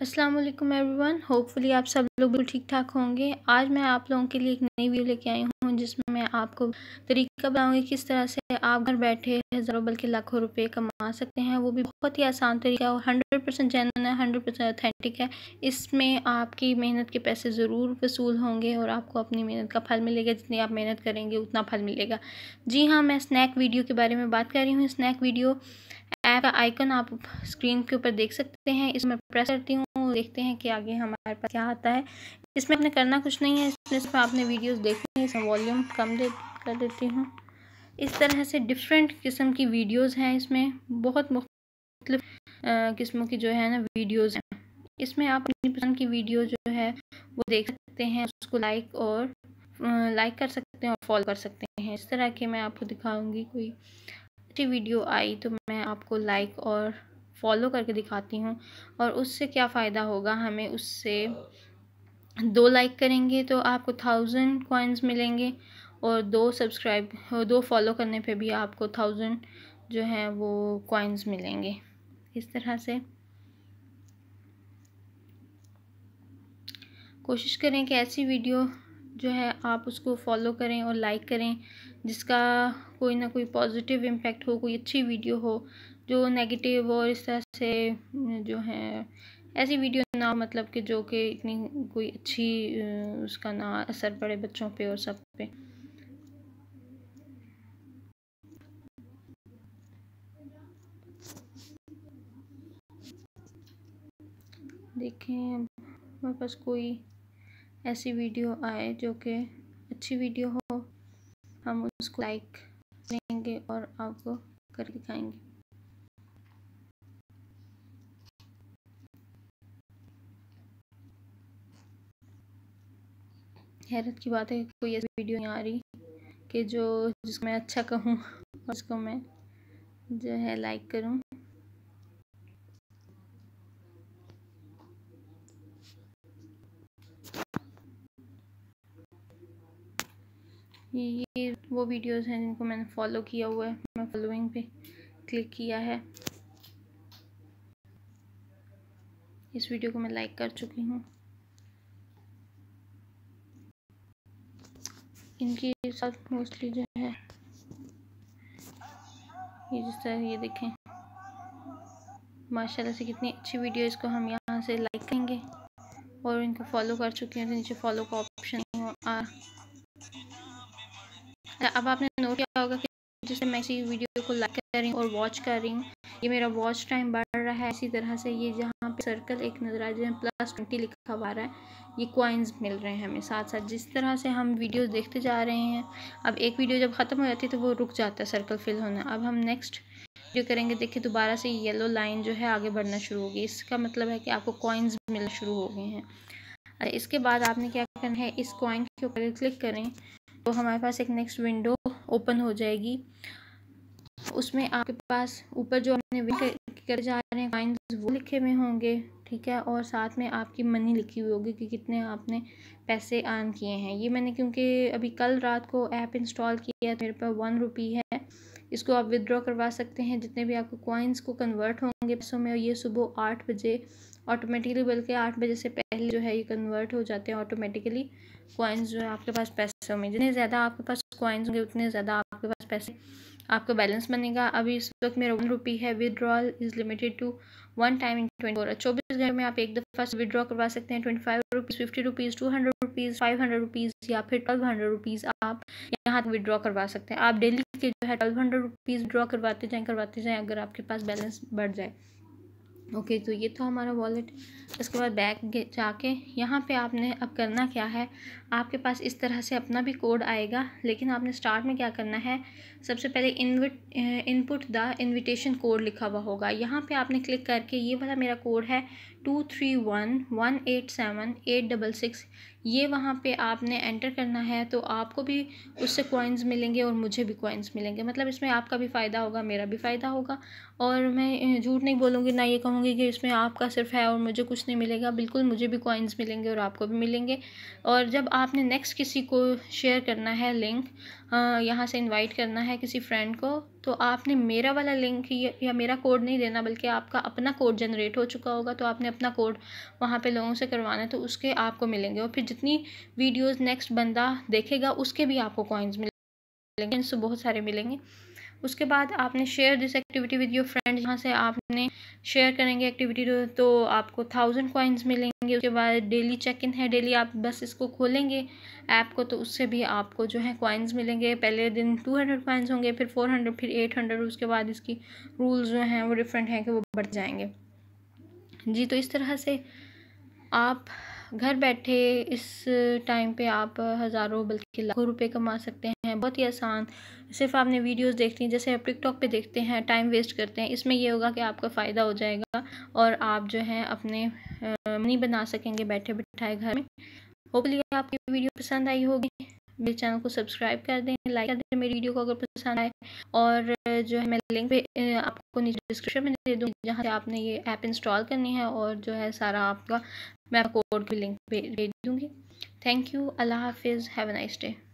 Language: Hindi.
अस्सलाम वालेकुम एवरीवन होपफुली आप सब लोग भी ठीक ठाक होंगे आज मैं आप लोगों के लिए एक नई वीडियो लेके आई हूँ जिसमें मैं आपको तरीका बताऊँगी किस तरह से आप घर बैठे हज़ारों बल्कि लाखों रुपए कमा सकते हैं वो भी बहुत ही आसान तरीका और हंड्रेड परसेंट जैन है हंड्रेड परसेंट ऑथेंटिक है इसमें आपकी मेहनत के पैसे ज़रूर वसूल होंगे और आपको अपनी मेहनत का फल मिलेगा जितनी आप मेहनत करेंगे उतना फल मिलेगा जी हाँ मैं स्नैक वीडियो के बारे में बात कर रही हूँ स्नैक वीडियो ऐप का आइकन आप स्क्रीन के ऊपर देख सकते हैं इसमें प्रेस करती हूँ देखते हैं कि आगे हमारे पास क्या आता है इसमें आपने करना कुछ नहीं है इसमें सिर्फ आपने वीडियोस देखनी है इसमें वॉल्यूम कम दे कर देती हूँ इस तरह से डिफरेंट किस्म की वीडियोस हैं इसमें बहुत मुख्तलिफ किस्मों की जो है ना वीडियोज़ हैं इसमें आप अपनी पसंद की वीडियो जो है वो देख सकते हैं उसको लाइक और लाइक कर सकते हैं और फॉलो कर सकते हैं इस तरह के मैं आपको दिखाऊंगी कोई अच्छी वीडियो आई तो मैं आपको लाइक और फॉलो करके दिखाती हूँ और उससे क्या फ़ायदा होगा हमें उससे दो लाइक करेंगे तो आपको थाउजेंड कॉइन्स मिलेंगे और दो सब्सक्राइब दो फॉलो करने पे भी आपको थाउजेंड जो है वो कॉइन्स मिलेंगे इस तरह से कोशिश करें कि ऐसी वीडियो जो है आप उसको फॉलो करें और लाइक करें जिसका कोई ना कोई पॉजिटिव इम्पेक्ट हो कोई अच्छी वीडियो हो जो नेगेटिव और इस तरह से जो है ऐसी वीडियो ना मतलब कि जो कि इतनी कोई अच्छी उसका ना असर पड़े बच्चों पे और सब पे देखें हमारे पास कोई ऐसी वीडियो आए जो कि अच्छी वीडियो हो हम उसको लाइक करेंगे और आपको करके दिखाएंगे हैरत की बात है कोई ऐसी वीडियो नहीं आ रही कि जो जिसको मैं अच्छा कहूँ उसको मैं जो है लाइक करूँ ये वो वीडियोस हैं जिनको मैंने फॉलो किया हुआ है मैं फॉलोइंग पे क्लिक किया है इस वीडियो को मैं लाइक कर चुकी हूँ इनकी साथ मोस्टली जो है ये जिस तरह ये देखें माशाल्लाह से कितनी अच्छी वीडियोज़ को हम यहाँ से लाइक करेंगे और इनको फॉलो कर चुके हैं तो नीचे फॉलो का ऑप्शन आ अब आपने नोट किया होगा कि जैसे मैं इसी वीडियो को लाइक कर रही हूँ और वॉच कर रही हूँ ये मेरा वॉच टाइम बढ़ रहा है इसी तरह से ये जहाँ पे सर्कल एक नज़र आ जाए प्लस ट्वेंटी लिखा हुआ रहा है ये कॉइन्स मिल रहे हैं हमें साथ साथ जिस तरह से हम वीडियो देखते जा रहे हैं अब एक वीडियो जब ख़त्म हो जाती है तो वो रुक जाता है सर्कल फिल होना अब हम नेक्स्ट वीडियो करेंगे देखिए दोबारा से येलो लाइन जो है आगे बढ़ना शुरू होगी इसका मतलब है कि आपको कॉइन्स मिलना शुरू हो गए हैं इसके बाद आपने क्या करना है इस कॉइन के ऊपर क्लिक करें तो हमारे पास एक नेक्स्ट विंडो ओपन हो जाएगी उसमें आपके पास ऊपर जो हमने कर जा रहे हैं वो लिखे हुए होंगे ठीक है और साथ में आपकी मनी लिखी हुई होगी कि कितने आपने पैसे अर्न किए हैं ये मैंने क्योंकि अभी कल रात को ऐप इंस्टॉल किया है तो मेरे पास वन रुपी है इसको आप विदड्रॉ करवा सकते हैं जितने भी आपको कॉइन्स को कन्वर्ट होंगे पैसों में ये सुबह आठ बजे ऑटोमेटिकली बल्कि आठ बजे से पहले जो है ये कन्वर्ट हो जाते हैं ऑटोमेटिकली कॉइन्स जो है आपके पास पैसे पैसों में जितने ज़्यादा आपके पास कॉइन्स होंगे उतने ज़्यादा आपके पास पैसे आपका बैलेंस बनेगा अभी इस वक्त मेरा वन रुपी है withdrawal is limited to one time in twenty four चौबीस घंटे में आप एक दफ़ा से विदड्रॉ करवा सकते हैं twenty five rupees fifty rupees two hundred rupees five hundred rupees या फिर ट्वेल्व हंड्रेड रुपीज़ आप यहाँ विदड्रॉ करवा सकते हैं आप डेली के जो है ट्वेल्व हंड्रेड रुपीज़ ड्रॉ करवाते जाएँ करवाते जाएँ अगर आपके पास बैलेंस बढ़ जाए ओके तो ये था हमारा वॉलेट इसके बाद बैग जाके यहाँ पे आपने अब करना क्या है आपके पास इस तरह से अपना भी कोड आएगा लेकिन आपने स्टार्ट में क्या करना है सबसे पहले invite input the invitation code लिखा हुआ होगा यहाँ पे आपने क्लिक करके ये वाला मेरा कोड है two three one one eight seven eight double six ये वहाँ पे आपने एंटर करना है तो आपको भी उससे कॉइन्स मिलेंगे और मुझे भी कॉइन्स मिलेंगे मतलब इसमें आपका भी फ़ायदा होगा मेरा भी फ़ायदा होगा और मैं झूठ नहीं बोलूँगी ना ये कहूँगी कि इसमें आपका सिर्फ है और मुझे कुछ नहीं मिलेगा बिल्कुल मुझे भी कॉइन्स मिलेंगे और आपको भी मिलेंगे और जब आपने नेक्स्ट किसी को शेयर करना है लिंक यहाँ से इन्वाइट करना है किसी फ्रेंड को तो आपने मेरा वाला लिंक या मेरा कोड नहीं देना बल्कि आपका अपना कोड जनरेट हो चुका होगा तो आपने अपना कोड वहाँ पर लोगों से करवाना है तो उसके आपको मिलेंगे और फिर जितनी वीडियोस नेक्स्ट बंदा देखेगा उसके भी आपको कॉइन्स मिलेंगे इनसे बहुत सारे मिलेंगे उसके बाद आपने share this activity with your friend यहाँ से आपने शेयर करेंगे एक्टिविटी तो आपको थाउजेंड कॉइन्स मिलेंगे उसके बाद डेली चेक इन है डेली आप बस इसको खोलेंगे ऐप को तो उससे भी आपको जो है कॉइन्स मिलेंगे पहले दिन टू हंड्रेड कॉइन्स होंगे फिर फोर हंड्रेड फिर एट हंड्रेड उसके बाद इसकी रूल्स जो हैं वो डिफरेंट हैं कि वो बढ़ जाएंगे जी तो इस तरह से आप घर बैठे इस टाइम पे आप हज़ारों बल्कि लाखों रुपए कमा सकते हैं बहुत ही आसान सिर्फ आपने वीडियोस देखनी जैसे आप टिकटॉक पे देखते हैं टाइम वेस्ट करते हैं इसमें यह होगा कि आपका फ़ायदा हो जाएगा और आप जो है अपने मनी बना सकेंगे बैठे बैठाए घर में होपली आपकी वीडियो पसंद आई होगी मेरे चैनल को सब्सक्राइब कर दें लाइक कर दें मेरी वीडियो को अगर पसंद आए और जो है मैं लिंक पे आपको नीचे डिस्क्रिप्शन में दे दूँगी जहाँ से आपने ये ऐप इंस्टॉल करनी है और जो है सारा आपका मैं कोड भी लिंक पे दे दूँगी थैंक यू अल्लाह हाफिज़ हैव अ नाइस डे